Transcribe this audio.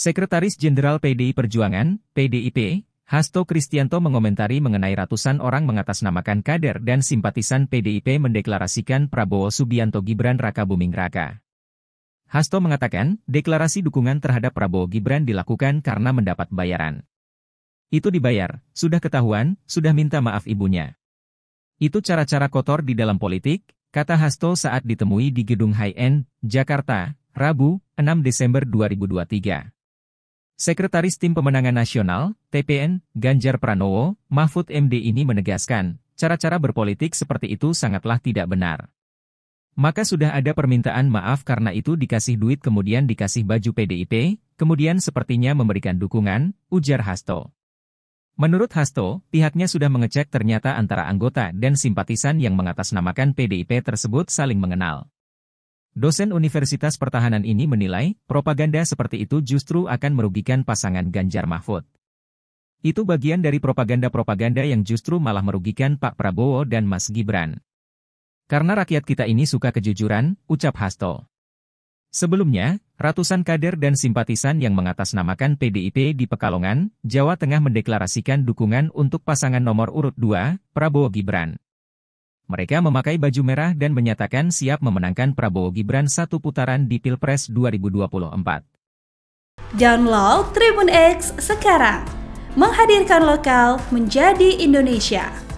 Sekretaris Jenderal PDI Perjuangan, PDIP, Hasto Kristianto mengomentari mengenai ratusan orang mengatasnamakan kader dan simpatisan PDIP mendeklarasikan Prabowo Subianto Gibran Raka Buming Raka. Hasto mengatakan, deklarasi dukungan terhadap Prabowo Gibran dilakukan karena mendapat bayaran. Itu dibayar, sudah ketahuan, sudah minta maaf ibunya. Itu cara-cara kotor di dalam politik, kata Hasto saat ditemui di Gedung High End, Jakarta, Rabu, 6 Desember 2023. Sekretaris Tim Pemenangan Nasional, TPN, Ganjar Pranowo, Mahfud MD ini menegaskan, cara-cara berpolitik seperti itu sangatlah tidak benar. Maka sudah ada permintaan maaf karena itu dikasih duit kemudian dikasih baju PDIP, kemudian sepertinya memberikan dukungan, ujar Hasto. Menurut Hasto, pihaknya sudah mengecek ternyata antara anggota dan simpatisan yang mengatasnamakan PDIP tersebut saling mengenal. Dosen Universitas Pertahanan ini menilai, propaganda seperti itu justru akan merugikan pasangan Ganjar Mahfud. Itu bagian dari propaganda-propaganda yang justru malah merugikan Pak Prabowo dan Mas Gibran. Karena rakyat kita ini suka kejujuran, ucap Hasto. Sebelumnya, ratusan kader dan simpatisan yang mengatasnamakan PDIP di Pekalongan, Jawa Tengah mendeklarasikan dukungan untuk pasangan nomor urut 2, Prabowo Gibran. Mereka memakai baju merah dan menyatakan siap memenangkan Prabowo Gibran satu putaran di Pilpres 2024. Download Tribun X sekarang, menghadirkan lokal menjadi Indonesia.